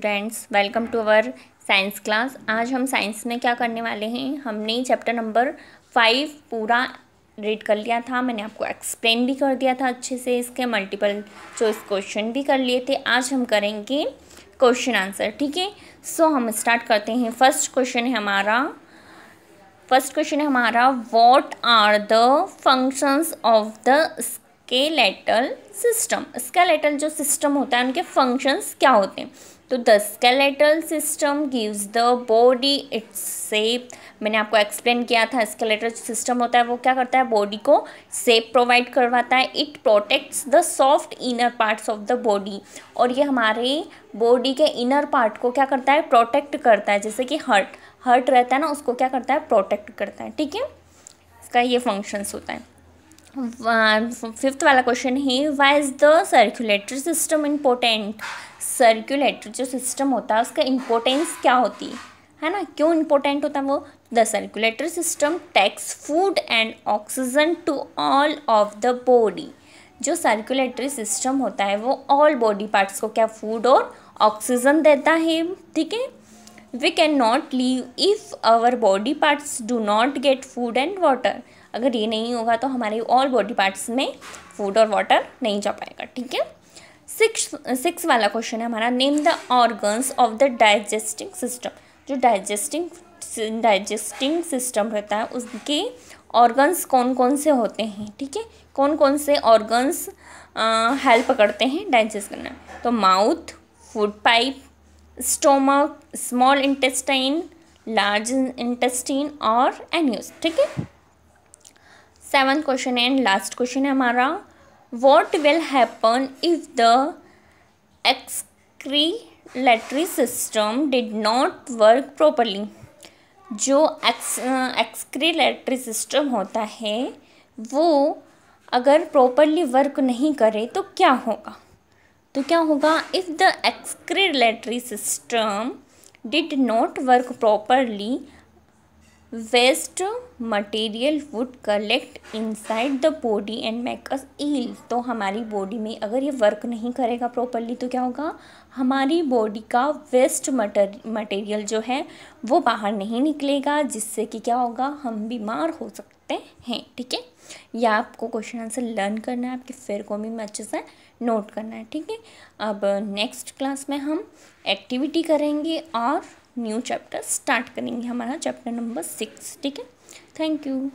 students welcome to our science class आज हम science में क्या करने वाले हैं हमने चैप्टर नंबर फाइव पूरा रीड कर लिया था मैंने आपको एक्सप्लेन भी कर दिया था अच्छे से इसके मल्टीपल चॉइस क्वेश्चन भी कर लिए थे आज हम करेंगे क्वेश्चन आंसर ठीक है सो हम स्टार्ट करते हैं फर्स्ट क्वेश्चन है हमारा फर्स्ट क्वेश्चन है हमारा what are the functions of the skeletal system skeletal जो सिस्टम होता है उनके फंक्शंस क्या होते हैं तो the skeletal system gives the body its shape मैंने आपको एक्सप्लेन किया था स्केलेटल सिस्टम होता है वो क्या करता है बॉडी को सेप प्रोवाइड करवाता है it protects the soft inner parts of the body और ये हमारे बॉडी के इनर पार्ट को क्या करता है प्रोटेक्ट करता है जैसे कि हर्ट हर्ट रहता है ना उसको क्या करता है प्रोटेक्ट करता है ठीक है इसका ये फंक्शंस होता है फिफ्थ वाला क्वेश्चन है why is the circulatory system important circulatory जो सिस्टम होता है उसका इम्पोर्टेंस क्या होती है ना क्यों इम्पोर्टेंट होता है वो the circulatory system takes food and oxygen to all of the body जो सर्कुलेटरी सिस्टम होता है वो ऑल बॉडी पार्ट्स को क्या फूड और ऑक्सीजन देता है ठीक है we can not live if our body parts do not get food and water अगर ये नहीं होगा तो हमारे ऑल बॉडी पार्ट्स में फूड और वाटर नहीं जा पाएगा ठीक है सिक्स सिक्स वाला क्वेश्चन है हमारा name the organs of the digesting system जो डाइजेस्टिंग डाइजेस्टिंग सिस्टम रहता है उसके ऑर्गन्स कौन कौन से होते हैं ठीक है कौन कौन से ऑर्गन्स हेल्प करते हैं डाइजेस्ट करना तो mouth food pipe stomach small intestine large intestine और एन्यूज ठीक है seven question and last question है हमारा what will happen if the excretory system did not work properly जो एक्सक्रीलेटरी सिस्टम uh, होता है वो अगर प्रॉपरली वर्क नहीं करे तो क्या होगा तो क्या होगा if the excretory system did not work properly waste material would collect inside the body and make us ill तो हमारी बॉडी में अगर ये वर्क नहीं करेगा प्रॉपरली तो क्या होगा हमारी बॉडी का वेस्ट मटेरियल जो है वो बाहर नहीं निकलेगा जिससे कि क्या होगा हम बीमार हो सकते हैं ठीक है यह आपको क्वेश्चन आंसर लर्न करना है आपके फिर को भी अच्छे से नोट करना है ठीक है अब नेक्स्ट क्लास में हम एक्टिविटी करेंगे और न्यू चैप्टर स्टार्ट करेंगे हमारा चैप्टर नंबर सिक्स ठीक है थैंक यू